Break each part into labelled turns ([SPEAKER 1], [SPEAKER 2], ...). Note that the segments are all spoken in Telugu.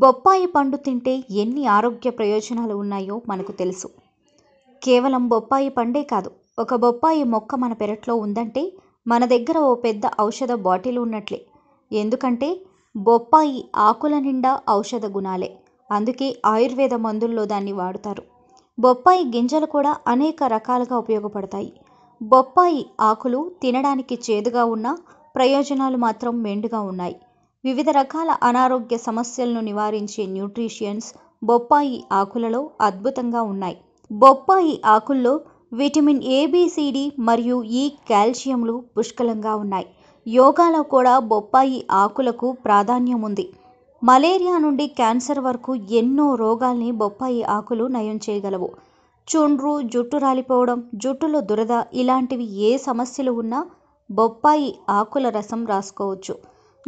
[SPEAKER 1] బొప్పాయి పండు తింటే ఎన్ని ఆరోగ్య ప్రయోజనాలు ఉన్నాయో మనకు తెలుసు కేవలం బొప్పాయి పండే కాదు ఒక బొప్పాయి మొక్క మన పెరట్లో ఉందంటే మన దగ్గర ఓ పెద్ద ఔషధ బాటిల్ ఉన్నట్లే ఎందుకంటే బొప్పాయి ఆకుల నిండా ఔషధ గుణాలే అందుకే ఆయుర్వేద మందుల్లో దాన్ని వాడుతారు బొప్పాయి గింజలు కూడా అనేక రకాలుగా ఉపయోగపడతాయి బొప్పాయి ఆకులు తినడానికి చేదుగా ఉన్న ప్రయోజనాలు మాత్రం మెండుగా ఉన్నాయి వివిధ రకాల అనారోగ్య సమస్యలను నివారించే న్యూట్రిషియన్స్ బొప్పాయి ఆకులలో అద్భుతంగా ఉన్నాయి బొప్పాయి ఆకుల్లో విటమిన్ ఏబిసిడి మరియు ఈ e కాల్షియంలు పుష్కలంగా ఉన్నాయి యోగాలో కూడా బొప్పాయి ఆకులకు ప్రాధాన్యం ఉంది మలేరియా నుండి క్యాన్సర్ వరకు ఎన్నో రోగాల్ని బొప్పాయి ఆకులు నయం చేయగలవు చుండ్రు జుట్టు రాలిపోవడం జుట్టులో దురద ఇలాంటివి ఏ సమస్యలు ఉన్నా బొప్పాయి ఆకుల రసం రాసుకోవచ్చు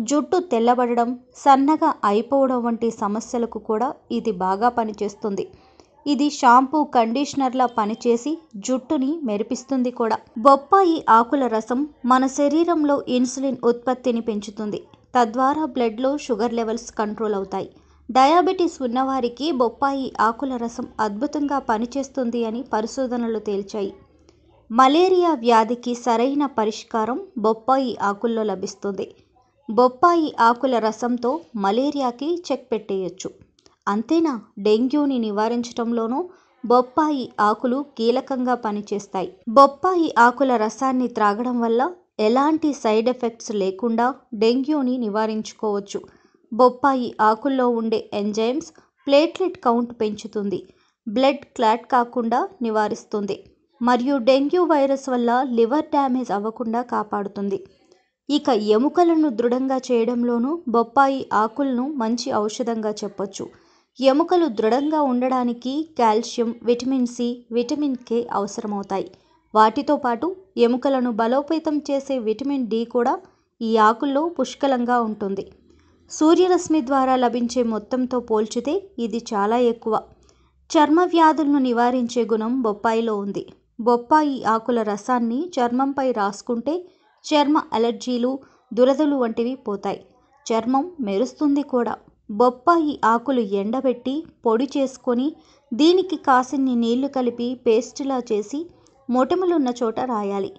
[SPEAKER 1] జుట్టు తెల్లబడడం సన్నగా అయిపోవడం వంటి సమస్యలకు కూడా ఇది బాగా పనిచేస్తుంది ఇది షాంపూ కండిషనర్లా పనిచేసి జుట్టుని మెరిపిస్తుంది కూడా బొప్పాయి ఆకుల రసం మన శరీరంలో ఇన్సులిన్ ఉత్పత్తిని పెంచుతుంది తద్వారా బ్లడ్లో షుగర్ లెవెల్స్ కంట్రోల్ అవుతాయి డయాబెటీస్ ఉన్నవారికి బొప్పాయి ఆకుల రసం అద్భుతంగా పనిచేస్తుంది అని పరిశోధనలు తేల్చాయి మలేరియా వ్యాధికి సరైన పరిష్కారం బొప్పాయి ఆకుల్లో లభిస్తుంది బొప్పాయి ఆకుల రసంతో మలేరియాకి చెక్ పెట్టేయొచ్చు అంతేనా డెంగ్యూని నివారించడంలోనూ బొప్పాయి ఆకులు కీలకంగా పనిచేస్తాయి బొప్పాయి ఆకుల రసాన్ని త్రాగడం వల్ల ఎలాంటి సైడ్ ఎఫెక్ట్స్ లేకుండా డెంగ్యూని నివారించుకోవచ్చు బొప్పాయి ఆకుల్లో ఉండే ఎంజైమ్స్ ప్లేట్లెట్ కౌంట్ పెంచుతుంది బ్లడ్ క్లాట్ కాకుండా నివారిస్తుంది మరియు డెంగ్యూ వైరస్ వల్ల లివర్ డ్యామేజ్ అవ్వకుండా కాపాడుతుంది ఇక ఎముకలను దృఢంగా చేయడంలోనూ బొప్పాయి ఆకులను మంచి ఔషధంగా చెప్పొచ్చు ఎముకలు దృఢంగా ఉండడానికి calcium vitamin C vitamin K అవసరమవుతాయి వాటితో పాటు ఎముకలను బలోపేతం చేసే విటమిన్ డి కూడా ఈ ఆకుల్లో పుష్కలంగా ఉంటుంది సూర్యరశ్మి ద్వారా లభించే మొత్తంతో పోల్చితే ఇది చాలా ఎక్కువ చర్మ వ్యాధులను నివారించే గుణం బొప్పాయిలో ఉంది బొప్పాయి ఆకుల రసాన్ని చర్మంపై రాసుకుంటే చర్మ అలర్జీలు దురదలు వంటివి పోతాయి చర్మం మెరుస్తుంది కూడా బొప్పాయి ఆకులు ఎండబెట్టి పొడి చేసుకొని దీనికి కాసిన్ని నీళ్లు కలిపి పేస్టులా చేసి మొటిమలున్న చోట రాయాలి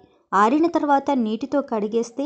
[SPEAKER 1] ఆరిన తర్వాత నీటితో కడిగేస్తే